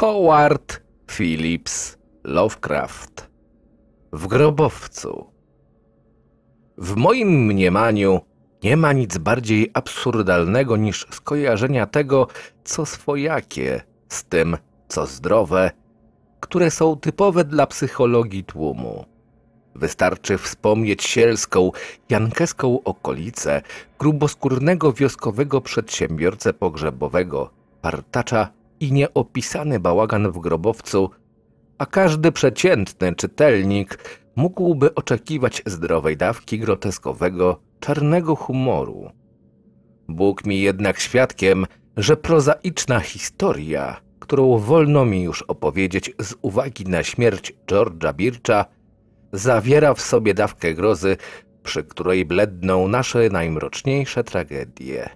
Howard Phillips Lovecraft w grobowcu. W moim mniemaniu nie ma nic bardziej absurdalnego niż skojarzenia tego, co swojakie, z tym, co zdrowe, które są typowe dla psychologii tłumu. Wystarczy wspomnieć sielską, jankeską okolicę, gruboskórnego wioskowego przedsiębiorcę pogrzebowego, partacza i nieopisany bałagan w grobowcu, a każdy przeciętny czytelnik mógłby oczekiwać zdrowej dawki groteskowego, czarnego humoru. Bóg mi jednak świadkiem, że prozaiczna historia, którą wolno mi już opowiedzieć z uwagi na śmierć George'a Bircha, zawiera w sobie dawkę grozy, przy której bledną nasze najmroczniejsze tragedie.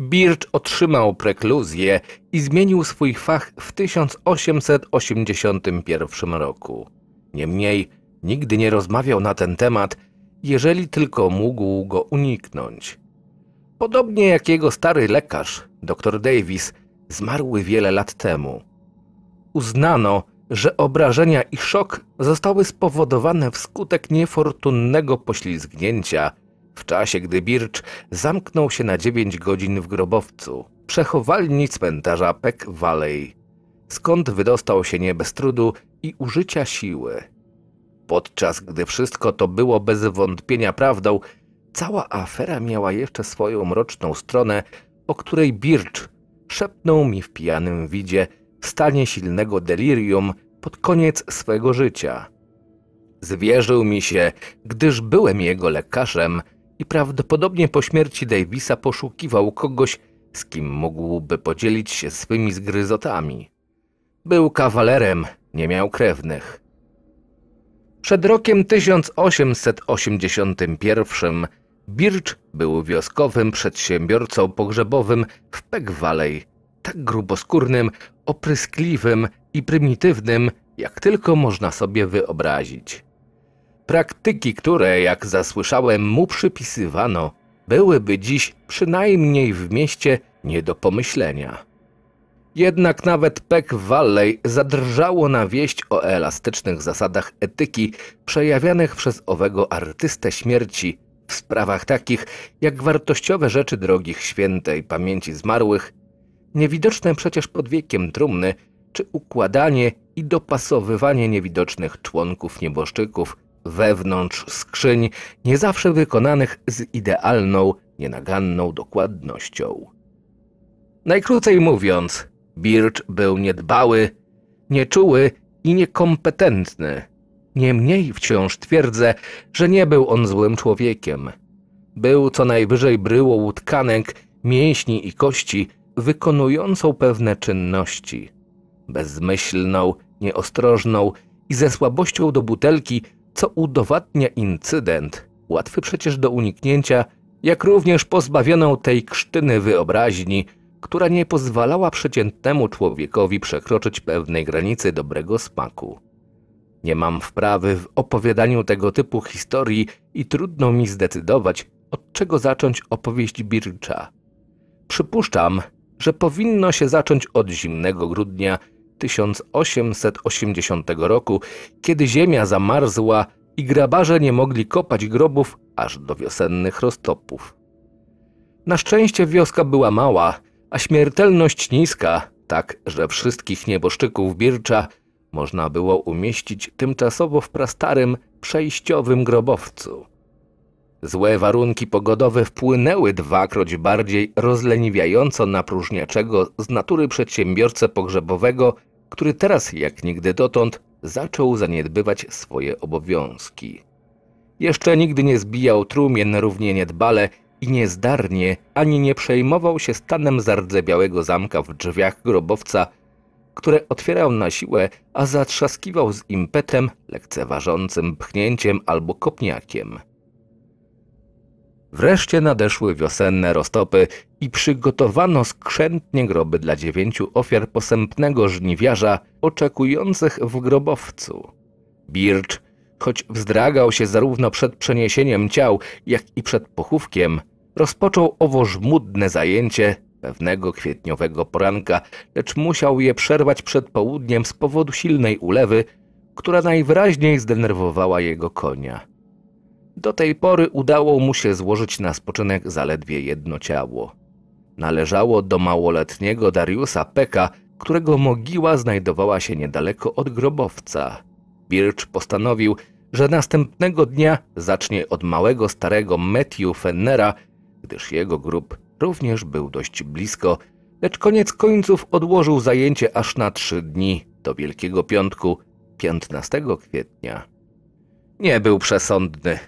Birch otrzymał prekluzję i zmienił swój fach w 1881 roku. Niemniej nigdy nie rozmawiał na ten temat, jeżeli tylko mógł go uniknąć. Podobnie jak jego stary lekarz, dr Davis, zmarły wiele lat temu. Uznano, że obrażenia i szok zostały spowodowane wskutek niefortunnego poślizgnięcia – w czasie, gdy Bircz zamknął się na 9 godzin w grobowcu, przechowalni cmentarza Peck Valley, skąd wydostał się nie bez trudu i użycia siły. Podczas gdy wszystko to było bez wątpienia prawdą, cała afera miała jeszcze swoją mroczną stronę, o której Bircz szepnął mi w pijanym widzie w stanie silnego delirium pod koniec swego życia. Zwierzył mi się, gdyż byłem jego lekarzem i prawdopodobnie po śmierci Davisa poszukiwał kogoś, z kim mógłby podzielić się swymi zgryzotami. Był kawalerem, nie miał krewnych. Przed rokiem 1881 Birch był wioskowym przedsiębiorcą pogrzebowym w Peck Valley, tak gruboskórnym, opryskliwym i prymitywnym, jak tylko można sobie wyobrazić. Praktyki, które, jak zasłyszałem, mu przypisywano, byłyby dziś przynajmniej w mieście nie do pomyślenia. Jednak nawet Peck Valley zadrżało na wieść o elastycznych zasadach etyki przejawianych przez owego artystę śmierci w sprawach takich jak wartościowe rzeczy drogich świętej pamięci zmarłych, niewidoczne przecież pod wiekiem trumny, czy układanie i dopasowywanie niewidocznych członków nieboszczyków wewnątrz skrzyń, nie zawsze wykonanych z idealną, nienaganną dokładnością. Najkrócej mówiąc, Birch był niedbały, nieczuły i niekompetentny. Niemniej wciąż twierdzę, że nie był on złym człowiekiem. Był co najwyżej bryłą tkanek, mięśni i kości, wykonującą pewne czynności. Bezmyślną, nieostrożną i ze słabością do butelki co udowadnia incydent, łatwy przecież do uniknięcia, jak również pozbawioną tej krztyny wyobraźni, która nie pozwalała przeciętnemu człowiekowi przekroczyć pewnej granicy dobrego smaku. Nie mam wprawy w opowiadaniu tego typu historii i trudno mi zdecydować, od czego zacząć opowieść Bircza. Przypuszczam, że powinno się zacząć od zimnego grudnia 1880 roku, kiedy ziemia zamarzła i grabarze nie mogli kopać grobów aż do wiosennych roztopów. Na szczęście wioska była mała, a śmiertelność niska, tak że wszystkich nieboszczyków Bircza można było umieścić tymczasowo w prastarym, przejściowym grobowcu. Złe warunki pogodowe wpłynęły dwakroć bardziej rozleniwiająco na próżniaczego z natury przedsiębiorcę pogrzebowego, który teraz jak nigdy dotąd zaczął zaniedbywać swoje obowiązki. Jeszcze nigdy nie zbijał trumien równie niedbale i niezdarnie, ani nie przejmował się stanem zardzebiałego zamka w drzwiach grobowca, które otwierał na siłę, a zatrzaskiwał z impetem, lekceważącym pchnięciem albo kopniakiem. Wreszcie nadeszły wiosenne roztopy i przygotowano skrzętnie groby dla dziewięciu ofiar posępnego żniwiarza oczekujących w grobowcu. Bircz, choć wzdragał się zarówno przed przeniesieniem ciał, jak i przed pochówkiem, rozpoczął owo żmudne zajęcie pewnego kwietniowego poranka, lecz musiał je przerwać przed południem z powodu silnej ulewy, która najwyraźniej zdenerwowała jego konia. Do tej pory udało mu się złożyć na spoczynek zaledwie jedno ciało. Należało do małoletniego Dariusa Peka, którego mogiła znajdowała się niedaleko od grobowca. Birch postanowił, że następnego dnia zacznie od małego starego Matthew Fennera, gdyż jego grób również był dość blisko, lecz koniec końców odłożył zajęcie aż na trzy dni, do Wielkiego Piątku, 15 kwietnia. Nie był przesądny.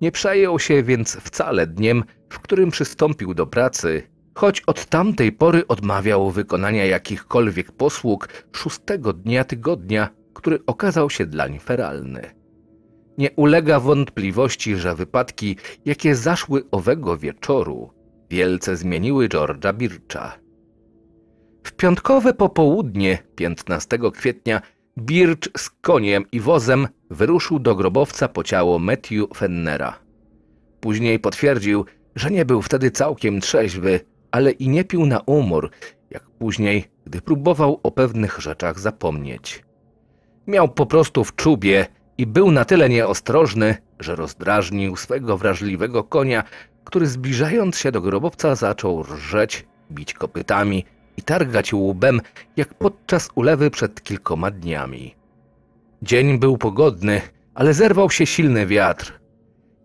Nie przejął się więc wcale dniem, w którym przystąpił do pracy, choć od tamtej pory odmawiał wykonania jakichkolwiek posług szóstego dnia tygodnia, który okazał się dlań feralny. Nie ulega wątpliwości, że wypadki, jakie zaszły owego wieczoru, wielce zmieniły George'a Bircza. W piątkowe popołudnie 15 kwietnia Birch z koniem i wozem wyruszył do grobowca po ciało Matthew Fennera. Później potwierdził, że nie był wtedy całkiem trzeźwy, ale i nie pił na umór, jak później, gdy próbował o pewnych rzeczach zapomnieć. Miał po prostu w czubie i był na tyle nieostrożny, że rozdrażnił swego wrażliwego konia, który zbliżając się do grobowca zaczął rżeć, bić kopytami, i targać łubem, jak podczas ulewy przed kilkoma dniami. Dzień był pogodny, ale zerwał się silny wiatr.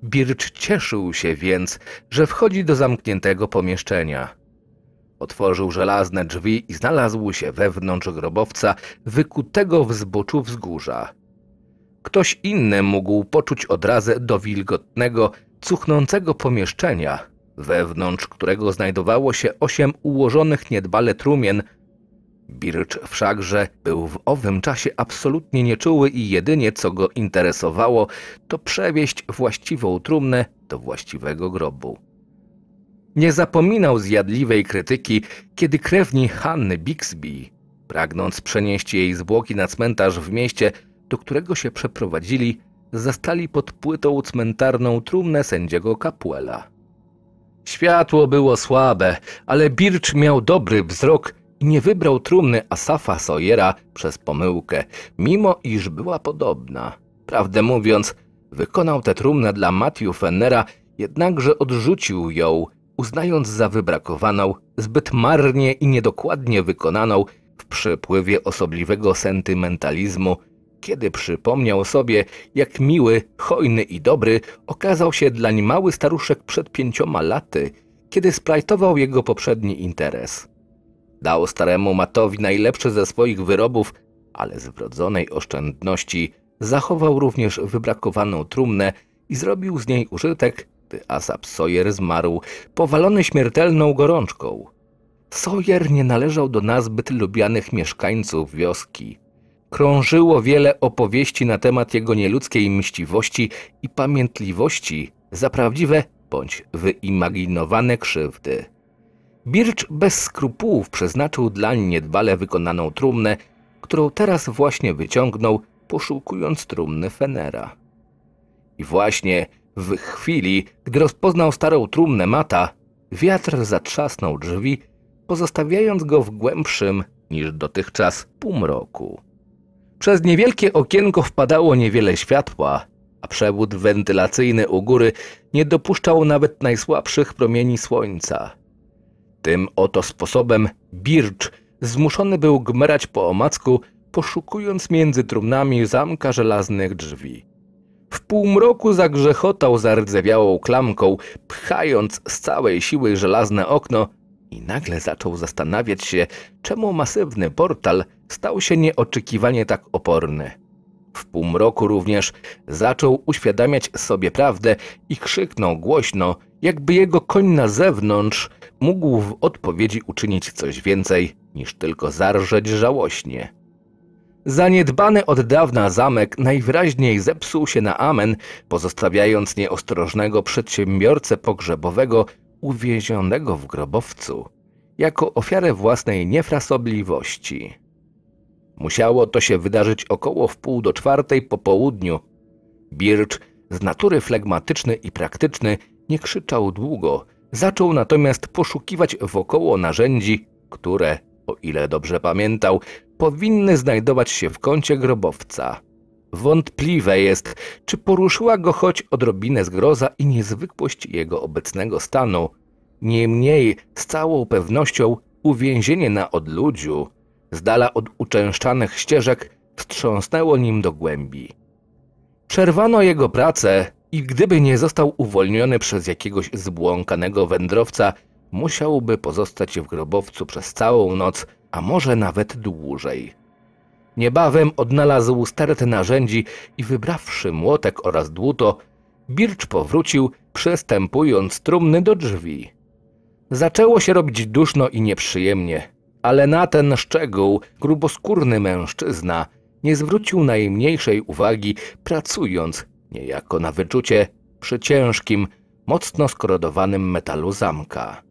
Bircz cieszył się więc, że wchodzi do zamkniętego pomieszczenia. Otworzył żelazne drzwi i znalazł się wewnątrz grobowca wykutego w zboczu wzgórza. Ktoś inny mógł poczuć odrazę do wilgotnego, cuchnącego pomieszczenia – wewnątrz którego znajdowało się osiem ułożonych niedbale trumien. Bircz wszakże był w owym czasie absolutnie nieczuły i jedynie co go interesowało, to przewieźć właściwą trumnę do właściwego grobu. Nie zapominał zjadliwej krytyki, kiedy krewni Hanny Bixby, pragnąc przenieść jej zwłoki na cmentarz w mieście, do którego się przeprowadzili, zastali pod płytą cmentarną trumnę sędziego Kapuela. Światło było słabe, ale Birch miał dobry wzrok i nie wybrał trumny Asafa Sojera przez pomyłkę, mimo iż była podobna. Prawdę mówiąc, wykonał tę trumnę dla Matthew Fennera, jednakże odrzucił ją, uznając za wybrakowaną, zbyt marnie i niedokładnie wykonaną w przypływie osobliwego sentymentalizmu kiedy przypomniał sobie, jak miły, hojny i dobry okazał się dlań mały staruszek przed pięcioma laty, kiedy splajtował jego poprzedni interes. Dał staremu matowi najlepsze ze swoich wyrobów, ale z wrodzonej oszczędności zachował również wybrakowaną trumnę i zrobił z niej użytek, gdy Asap Sawyer zmarł, powalony śmiertelną gorączką. Sawyer nie należał do nazbyt lubianych mieszkańców wioski – krążyło wiele opowieści na temat jego nieludzkiej mściwości i pamiętliwości za prawdziwe bądź wyimaginowane krzywdy. Birch bez skrupułów przeznaczył dlań niedbale wykonaną trumnę, którą teraz właśnie wyciągnął, poszukując trumny Fenera. I właśnie w chwili, gdy rozpoznał starą trumnę Mata, wiatr zatrzasnął drzwi, pozostawiając go w głębszym niż dotychczas półmroku. Przez niewielkie okienko wpadało niewiele światła, a przewód wentylacyjny u góry nie dopuszczał nawet najsłabszych promieni słońca. Tym oto sposobem Bircz zmuszony był gmerać po omacku, poszukując między trumnami zamka żelaznych drzwi. W półmroku zagrzechotał zardzewiałą klamką, pchając z całej siły żelazne okno, i nagle zaczął zastanawiać się, czemu masywny portal stał się nieoczekiwanie tak oporny. W półmroku również zaczął uświadamiać sobie prawdę i krzyknął głośno, jakby jego koń na zewnątrz mógł w odpowiedzi uczynić coś więcej niż tylko zarżeć żałośnie. Zaniedbany od dawna zamek najwyraźniej zepsuł się na amen, pozostawiając nieostrożnego przedsiębiorcę pogrzebowego uwięzionego w grobowcu jako ofiarę własnej niefrasobliwości. Musiało to się wydarzyć około wpół do czwartej po południu. Bircz, z natury flegmatyczny i praktyczny, nie krzyczał długo, zaczął natomiast poszukiwać wokoło narzędzi, które, o ile dobrze pamiętał, powinny znajdować się w kącie grobowca. Wątpliwe jest, czy poruszyła go choć odrobinę zgroza i niezwykłość jego obecnego stanu. Niemniej z całą pewnością uwięzienie na odludziu, z dala od uczęszczanych ścieżek, wstrząsnęło nim do głębi. Przerwano jego pracę i gdyby nie został uwolniony przez jakiegoś zbłąkanego wędrowca, musiałby pozostać w grobowcu przez całą noc, a może nawet dłużej. Niebawem odnalazł stertę narzędzi i wybrawszy młotek oraz dłuto, Bircz powrócił, przestępując trumny do drzwi. Zaczęło się robić duszno i nieprzyjemnie, ale na ten szczegół gruboskórny mężczyzna nie zwrócił najmniejszej uwagi, pracując niejako na wyczucie przy ciężkim, mocno skorodowanym metalu zamka.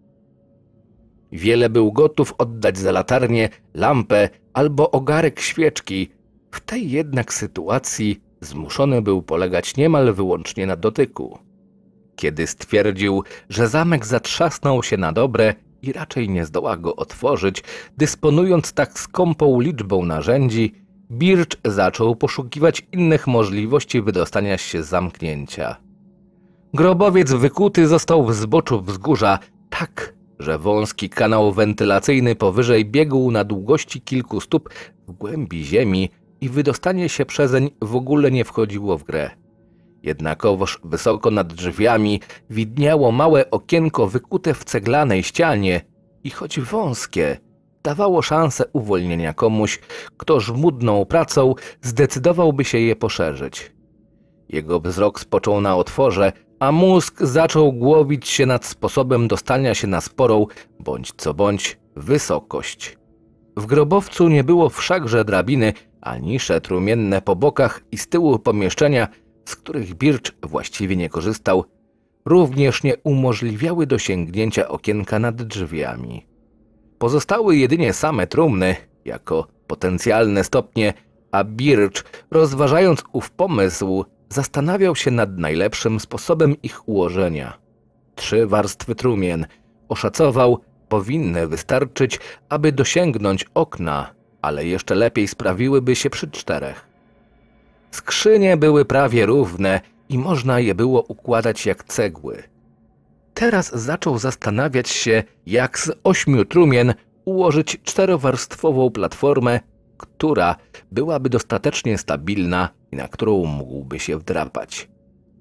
Wiele był gotów oddać za latarnię, lampę albo ogarek świeczki, w tej jednak sytuacji zmuszony był polegać niemal wyłącznie na dotyku. Kiedy stwierdził, że zamek zatrzasnął się na dobre i raczej nie zdoła go otworzyć, dysponując tak skąpą liczbą narzędzi, Birch zaczął poszukiwać innych możliwości wydostania się z zamknięcia. Grobowiec wykuty został w zboczu wzgórza, tak że wąski kanał wentylacyjny powyżej biegł na długości kilku stóp w głębi ziemi i wydostanie się przezeń w ogóle nie wchodziło w grę. Jednakowoż wysoko nad drzwiami widniało małe okienko wykute w ceglanej ścianie i choć wąskie, dawało szansę uwolnienia komuś, kto żmudną pracą zdecydowałby się je poszerzyć. Jego wzrok spoczął na otworze, a mózg zaczął głowić się nad sposobem dostania się na sporą, bądź co bądź, wysokość. W grobowcu nie było wszakże drabiny, a nisze trumienne po bokach i z tyłu pomieszczenia, z których Bircz właściwie nie korzystał, również nie umożliwiały dosięgnięcia okienka nad drzwiami. Pozostały jedynie same trumny, jako potencjalne stopnie, a Bircz, rozważając ów pomysł, Zastanawiał się nad najlepszym sposobem ich ułożenia. Trzy warstwy trumien oszacował, powinny wystarczyć, aby dosięgnąć okna, ale jeszcze lepiej sprawiłyby się przy czterech. Skrzynie były prawie równe i można je było układać jak cegły. Teraz zaczął zastanawiać się, jak z ośmiu trumien ułożyć czterowarstwową platformę, która byłaby dostatecznie stabilna na którą mógłby się wdrapać.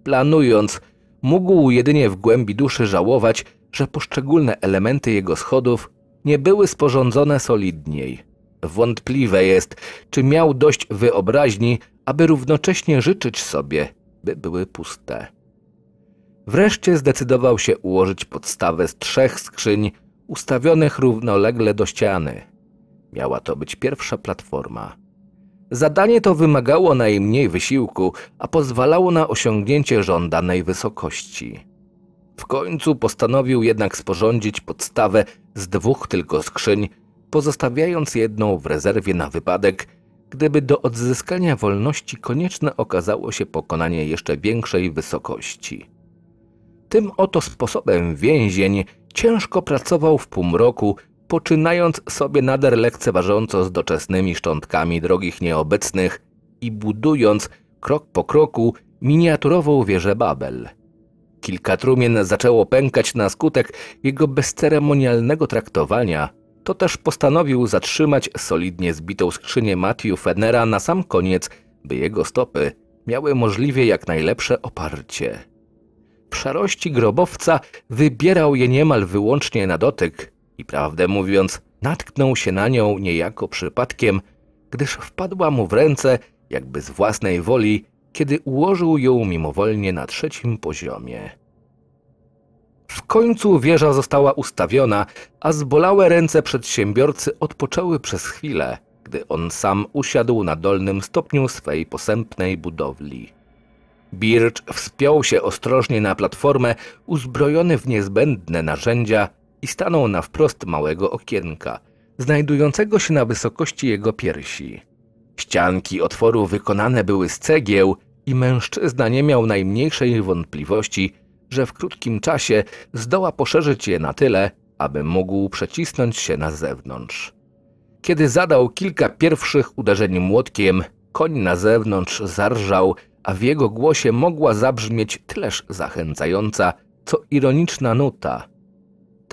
Planując, mógł jedynie w głębi duszy żałować, że poszczególne elementy jego schodów nie były sporządzone solidniej. Wątpliwe jest, czy miał dość wyobraźni, aby równocześnie życzyć sobie, by były puste. Wreszcie zdecydował się ułożyć podstawę z trzech skrzyń ustawionych równolegle do ściany. Miała to być pierwsza platforma. Zadanie to wymagało najmniej wysiłku, a pozwalało na osiągnięcie żądanej wysokości. W końcu postanowił jednak sporządzić podstawę z dwóch tylko skrzyń, pozostawiając jedną w rezerwie na wypadek, gdyby do odzyskania wolności konieczne okazało się pokonanie jeszcze większej wysokości. Tym oto sposobem więzień ciężko pracował w półmroku, poczynając sobie nader lekceważąco z doczesnymi szczątkami drogich nieobecnych i budując krok po kroku miniaturową wieżę Babel. Kilka trumien zaczęło pękać na skutek jego bezceremonialnego traktowania. To też postanowił zatrzymać solidnie zbitą skrzynię Matthew Fennera na sam koniec, by jego stopy miały możliwie jak najlepsze oparcie. W szarości grobowca wybierał je niemal wyłącznie na dotyk, i prawdę mówiąc, natknął się na nią niejako przypadkiem, gdyż wpadła mu w ręce, jakby z własnej woli, kiedy ułożył ją mimowolnie na trzecim poziomie. W końcu wieża została ustawiona, a zbolałe ręce przedsiębiorcy odpoczęły przez chwilę, gdy on sam usiadł na dolnym stopniu swej posępnej budowli. Birch wspiął się ostrożnie na platformę, uzbrojony w niezbędne narzędzia, i stanął na wprost małego okienka, znajdującego się na wysokości jego piersi. Ścianki otworu wykonane były z cegieł i mężczyzna nie miał najmniejszej wątpliwości, że w krótkim czasie zdoła poszerzyć je na tyle, aby mógł przecisnąć się na zewnątrz. Kiedy zadał kilka pierwszych uderzeń młotkiem, koń na zewnątrz zarżał, a w jego głosie mogła zabrzmieć tyleż zachęcająca, co ironiczna nuta –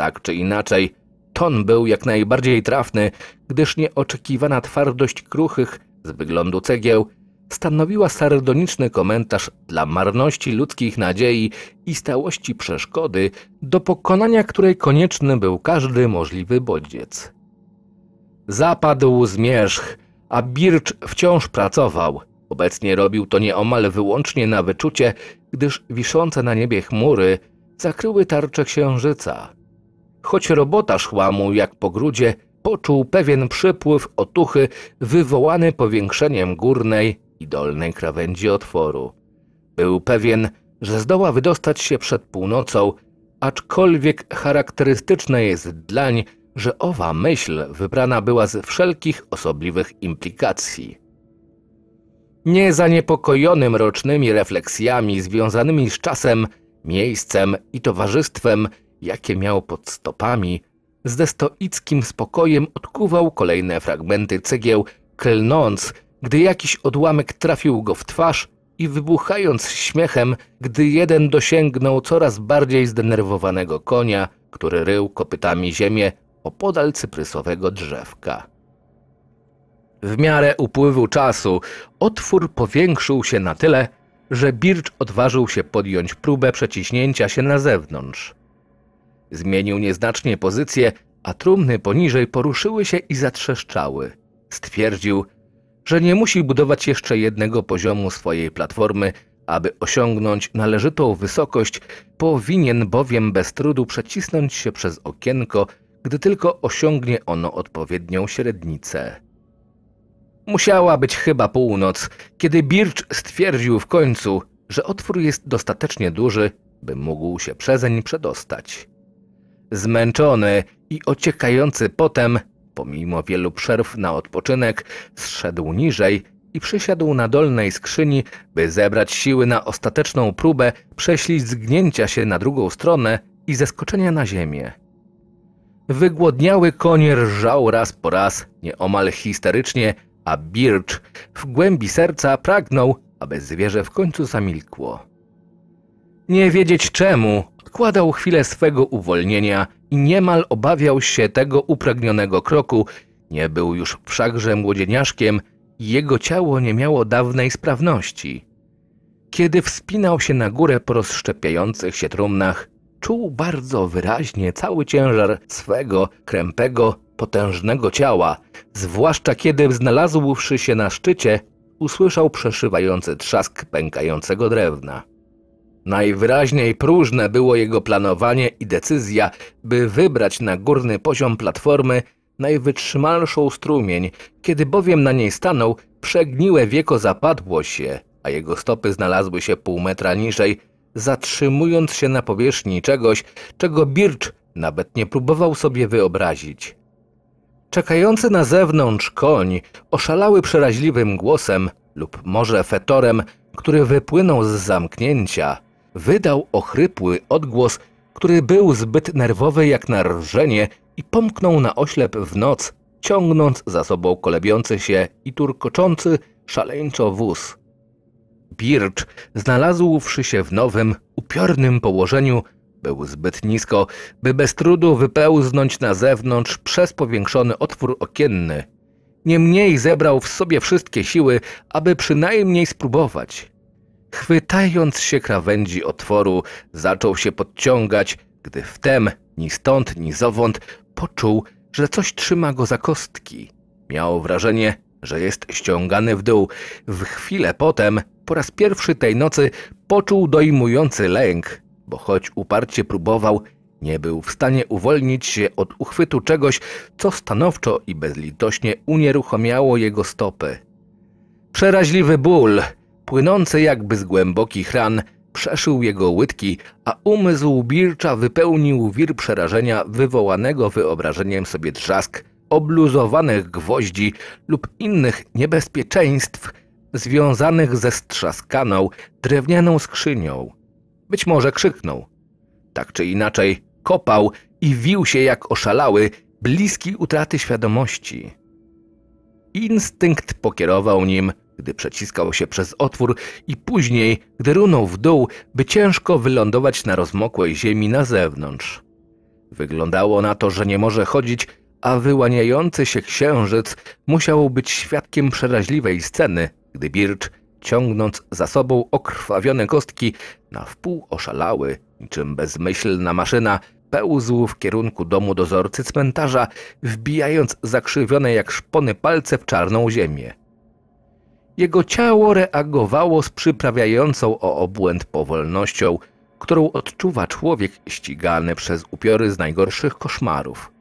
tak czy inaczej, ton był jak najbardziej trafny, gdyż nieoczekiwana twardość kruchych z wyglądu cegieł stanowiła sardoniczny komentarz dla marności ludzkich nadziei i stałości przeszkody, do pokonania której konieczny był każdy możliwy bodziec. Zapadł zmierzch, a Bircz wciąż pracował. Obecnie robił to nieomal wyłącznie na wyczucie, gdyż wiszące na niebie chmury zakryły tarcze księżyca. Choć robota szła mu jak po grudzie, poczuł pewien przypływ otuchy wywołany powiększeniem górnej i dolnej krawędzi otworu. Był pewien, że zdoła wydostać się przed północą, aczkolwiek charakterystyczne jest dlań, że owa myśl wybrana była z wszelkich osobliwych implikacji. Nie Niezaniepokojonym rocznymi refleksjami związanymi z czasem, miejscem i towarzystwem jakie miał pod stopami, ze stoickim spokojem odkuwał kolejne fragmenty cegieł, klnąc, gdy jakiś odłamek trafił go w twarz i wybuchając śmiechem, gdy jeden dosięgnął coraz bardziej zdenerwowanego konia, który rył kopytami ziemię opodal cyprysowego drzewka. W miarę upływu czasu otwór powiększył się na tyle, że Bircz odważył się podjąć próbę przeciśnięcia się na zewnątrz. Zmienił nieznacznie pozycję, a trumny poniżej poruszyły się i zatrzeszczały. Stwierdził, że nie musi budować jeszcze jednego poziomu swojej platformy, aby osiągnąć należytą wysokość, powinien bowiem bez trudu przecisnąć się przez okienko, gdy tylko osiągnie ono odpowiednią średnicę. Musiała być chyba północ, kiedy Birch stwierdził w końcu, że otwór jest dostatecznie duży, by mógł się przezeń przedostać. Zmęczony i ociekający potem, pomimo wielu przerw na odpoczynek, zszedł niżej i przysiadł na dolnej skrzyni, by zebrać siły na ostateczną próbę prześlizgnięcia się na drugą stronę i zeskoczenia na ziemię. Wygłodniały koń rżał raz po raz, nieomal histerycznie, a Birch w głębi serca pragnął, aby zwierzę w końcu zamilkło. Nie wiedzieć czemu odkładał chwilę swego uwolnienia i niemal obawiał się tego upragnionego kroku. Nie był już wszakże młodzieniaszkiem i jego ciało nie miało dawnej sprawności. Kiedy wspinał się na górę po rozszczepiających się trumnach, czuł bardzo wyraźnie cały ciężar swego krępego, potężnego ciała, zwłaszcza kiedy znalazłszy się na szczycie, usłyszał przeszywający trzask pękającego drewna. Najwyraźniej próżne było jego planowanie i decyzja, by wybrać na górny poziom platformy najwytrzymalszą strumień, kiedy bowiem na niej stanął, przegniłe wieko zapadło się, a jego stopy znalazły się pół metra niżej, zatrzymując się na powierzchni czegoś, czego Bircz nawet nie próbował sobie wyobrazić. Czekający na zewnątrz koń oszalały przeraźliwym głosem lub może fetorem, który wypłynął z zamknięcia – Wydał ochrypły odgłos, który był zbyt nerwowy jak na rżenie i pomknął na oślep w noc, ciągnąc za sobą kolebiący się i turkoczący szaleńczo wóz. Bircz, znalazłszy się w nowym, upiornym położeniu, był zbyt nisko, by bez trudu wypełznąć na zewnątrz przez powiększony otwór okienny. Niemniej zebrał w sobie wszystkie siły, aby przynajmniej spróbować. Chwytając się krawędzi otworu, zaczął się podciągać, gdy wtem, ni stąd, ni zowąd, poczuł, że coś trzyma go za kostki. Miał wrażenie, że jest ściągany w dół. W chwilę potem, po raz pierwszy tej nocy, poczuł dojmujący lęk, bo choć uparcie próbował, nie był w stanie uwolnić się od uchwytu czegoś, co stanowczo i bezlitośnie unieruchomiało jego stopy. Przeraźliwy ból, płynący jakby z głębokich ran, przeszył jego łydki, a umysł Bircza wypełnił wir przerażenia wywołanego wyobrażeniem sobie trzask, obluzowanych gwoździ lub innych niebezpieczeństw związanych ze strzaskaną, drewnianą skrzynią. Być może krzyknął. Tak czy inaczej, kopał i wił się jak oszalały, bliski utraty świadomości. Instynkt pokierował nim – gdy przeciskał się przez otwór i później, gdy runął w dół, by ciężko wylądować na rozmokłej ziemi na zewnątrz. Wyglądało na to, że nie może chodzić, a wyłaniający się księżyc musiał być świadkiem przeraźliwej sceny, gdy Bircz, ciągnąc za sobą okrwawione kostki, na wpół oszalały, niczym bezmyślna maszyna, pełzł w kierunku domu dozorcy cmentarza, wbijając zakrzywione jak szpony palce w czarną ziemię. Jego ciało reagowało z przyprawiającą o obłęd powolnością, którą odczuwa człowiek ścigany przez upiory z najgorszych koszmarów.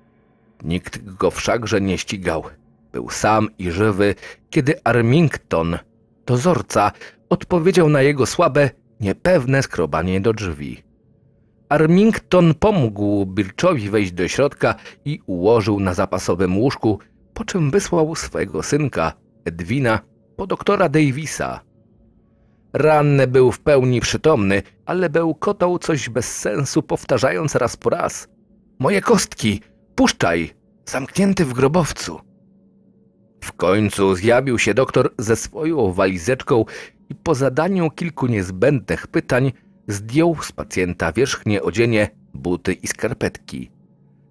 Nikt go wszakże nie ścigał. Był sam i żywy, kiedy Armington, dozorca, odpowiedział na jego słabe, niepewne skrobanie do drzwi. Armington pomógł Birczowi wejść do środka i ułożył na zapasowym łóżku, po czym wysłał swojego synka, Edwina, po doktora Davisa. Ranny był w pełni przytomny, ale bełkotał coś bez sensu, powtarzając raz po raz. Moje kostki! Puszczaj! Zamknięty w grobowcu. W końcu zjawił się doktor ze swoją walizeczką i po zadaniu kilku niezbędnych pytań zdjął z pacjenta wierzchnie odzienie, buty i skarpetki.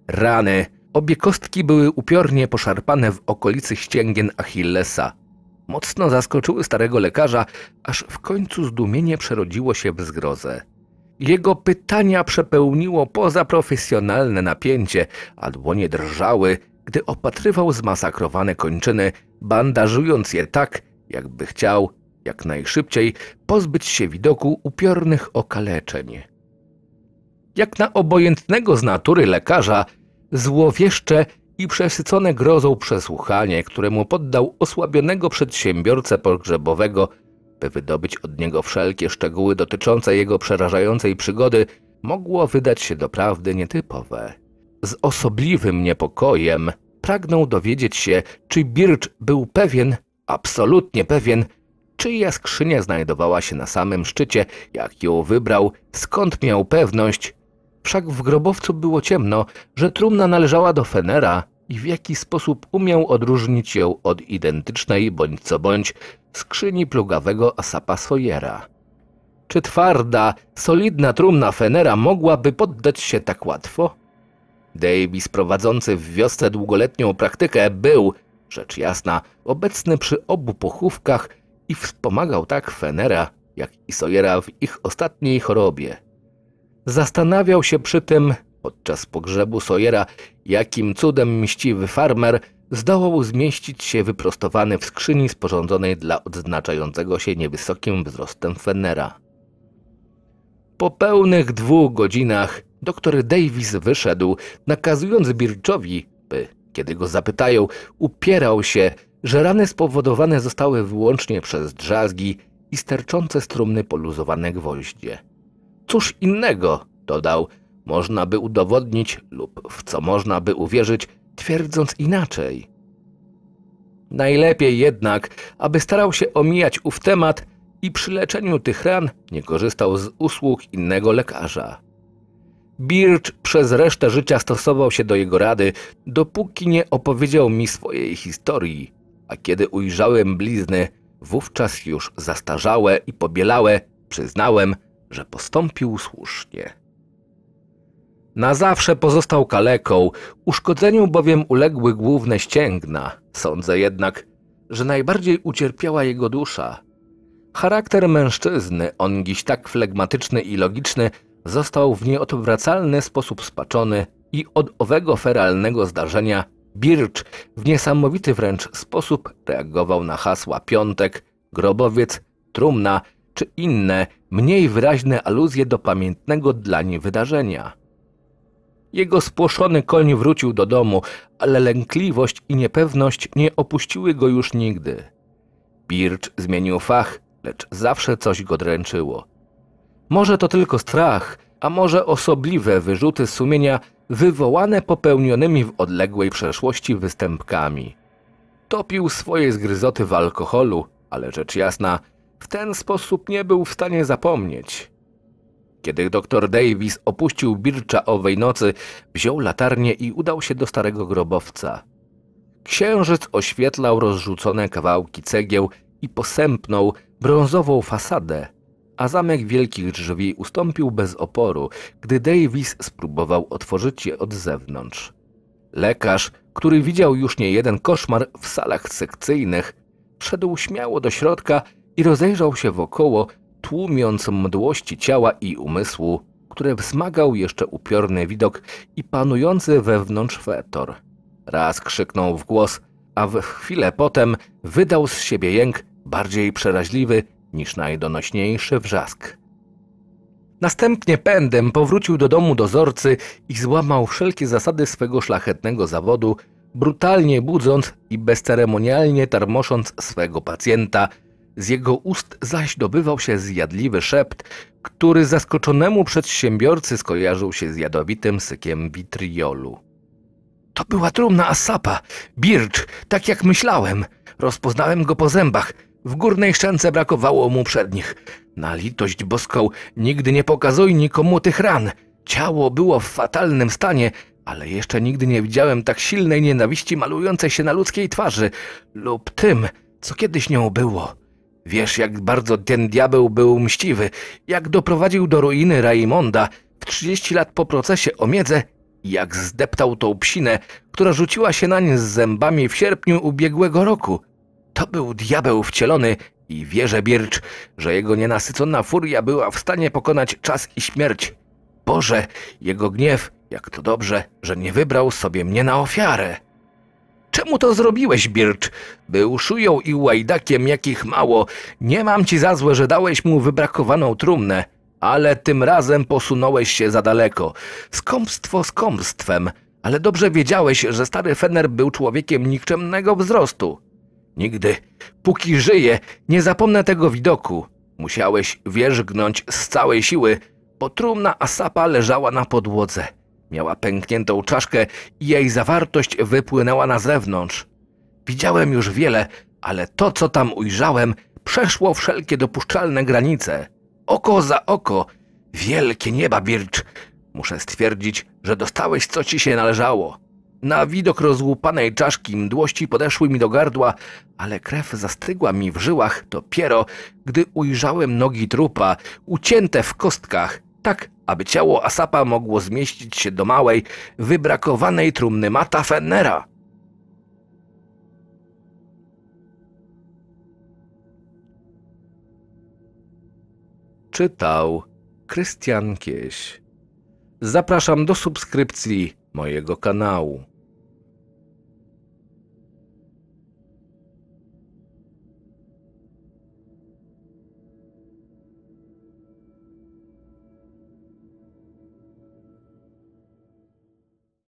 Rany, obie kostki były upiornie poszarpane w okolicy ścięgien Achillesa mocno zaskoczyły starego lekarza, aż w końcu zdumienie przerodziło się w zgrozę. Jego pytania przepełniło pozaprofesjonalne napięcie, a dłonie drżały, gdy opatrywał zmasakrowane kończyny, bandażując je tak, jakby chciał, jak najszybciej, pozbyć się widoku upiornych okaleczeń. Jak na obojętnego z natury lekarza, złowieszcze i przesycone grozą przesłuchanie, któremu poddał osłabionego przedsiębiorcę pogrzebowego, by wydobyć od niego wszelkie szczegóły dotyczące jego przerażającej przygody, mogło wydać się doprawdy nietypowe. Z osobliwym niepokojem pragnął dowiedzieć się, czy Bircz był pewien, absolutnie pewien, czyja skrzynia znajdowała się na samym szczycie, jak ją wybrał, skąd miał pewność. Wszak w grobowcu było ciemno, że trumna należała do Fenera, i w jaki sposób umiał odróżnić ją od identycznej bądź co bądź skrzyni plugawego Asapa Sawyera. Czy twarda, solidna trumna Fenera mogłaby poddać się tak łatwo? Davis prowadzący w wiosce długoletnią praktykę był, rzecz jasna, obecny przy obu pochówkach i wspomagał tak Fenera, jak i Sojera w ich ostatniej chorobie. Zastanawiał się przy tym, podczas pogrzebu Sojera, jakim cudem mściwy farmer zdołał zmieścić się wyprostowany w skrzyni sporządzonej dla odznaczającego się niewysokim wzrostem Fenera. Po pełnych dwóch godzinach doktor Davis wyszedł, nakazując Birczowi, by, kiedy go zapytają, upierał się, że rany spowodowane zostały wyłącznie przez drzazgi i sterczące strumny poluzowane gwoździe. Cóż innego, dodał, można by udowodnić lub w co można by uwierzyć, twierdząc inaczej. Najlepiej jednak, aby starał się omijać ów temat i przy leczeniu tych ran nie korzystał z usług innego lekarza. Birch przez resztę życia stosował się do jego rady, dopóki nie opowiedział mi swojej historii, a kiedy ujrzałem blizny, wówczas już zastarzałe i pobielałe, przyznałem, że postąpił słusznie. Na zawsze pozostał kaleką, uszkodzeniu bowiem uległy główne ścięgna. Sądzę jednak, że najbardziej ucierpiała jego dusza. Charakter mężczyzny, on dziś tak flegmatyczny i logiczny, został w nieodwracalny sposób spaczony i od owego feralnego zdarzenia Bircz w niesamowity wręcz sposób reagował na hasła piątek, grobowiec, trumna czy inne, mniej wyraźne aluzje do pamiętnego dlań wydarzenia. Jego spłoszony koń wrócił do domu, ale lękliwość i niepewność nie opuściły go już nigdy. Pircz zmienił fach, lecz zawsze coś go dręczyło. Może to tylko strach, a może osobliwe wyrzuty sumienia wywołane popełnionymi w odległej przeszłości występkami. Topił swoje zgryzoty w alkoholu, ale rzecz jasna, w ten sposób nie był w stanie zapomnieć. Kiedy doktor Davis opuścił Bircza owej nocy, wziął latarnię i udał się do starego grobowca. Księżyc oświetlał rozrzucone kawałki cegieł i posępną brązową fasadę, a zamek wielkich drzwi ustąpił bez oporu, gdy Davis spróbował otworzyć je od zewnątrz. Lekarz, który widział już nie jeden koszmar w salach sekcyjnych, wszedł śmiało do środka i rozejrzał się wokoło, tłumiąc mdłości ciała i umysłu, które wzmagał jeszcze upiorny widok i panujący wewnątrz fetor. Raz krzyknął w głos, a w chwilę potem wydał z siebie jęk bardziej przeraźliwy niż najdonośniejszy wrzask. Następnie pędem powrócił do domu dozorcy i złamał wszelkie zasady swego szlachetnego zawodu, brutalnie budząc i bezceremonialnie tarmosząc swego pacjenta – z jego ust zaś dobywał się zjadliwy szept, który zaskoczonemu przedsiębiorcy skojarzył się z jadowitym sykiem witriolu. To była trumna Asapa, Bircz, tak jak myślałem. Rozpoznałem go po zębach. W górnej szczęce brakowało mu przednich. Na litość boską, nigdy nie pokazuj nikomu tych ran. Ciało było w fatalnym stanie, ale jeszcze nigdy nie widziałem tak silnej nienawiści malującej się na ludzkiej twarzy lub tym, co kiedyś nią było. Wiesz, jak bardzo ten diabeł był mściwy, jak doprowadził do ruiny Raimonda w 30 lat po procesie o miedzę, jak zdeptał tą psinę, która rzuciła się nań z zębami w sierpniu ubiegłego roku. To był diabeł wcielony i wierzę, Bircz, że jego nienasycona furia była w stanie pokonać czas i śmierć. Boże, jego gniew, jak to dobrze, że nie wybrał sobie mnie na ofiarę. Czemu to zrobiłeś, Bircz? Był szują i łajdakiem, jakich mało. Nie mam ci za złe, że dałeś mu wybrakowaną trumnę. Ale tym razem posunąłeś się za daleko. Skąpstwo skąpstwem. Ale dobrze wiedziałeś, że stary Fener był człowiekiem nikczemnego wzrostu. Nigdy, póki żyje, nie zapomnę tego widoku. Musiałeś wierzgnąć z całej siły, bo trumna Asapa leżała na podłodze. Miała pękniętą czaszkę i jej zawartość wypłynęła na zewnątrz. Widziałem już wiele, ale to, co tam ujrzałem, przeszło wszelkie dopuszczalne granice. Oko za oko. Wielkie nieba, Bircz. Muszę stwierdzić, że dostałeś, co ci się należało. Na widok rozłupanej czaszki mdłości podeszły mi do gardła, ale krew zastygła mi w żyłach dopiero, gdy ujrzałem nogi trupa, ucięte w kostkach, tak aby ciało Asapa mogło zmieścić się do małej, wybrakowanej trumny Mata Fennera. Czytał Krystian Kieś. Zapraszam do subskrypcji mojego kanału.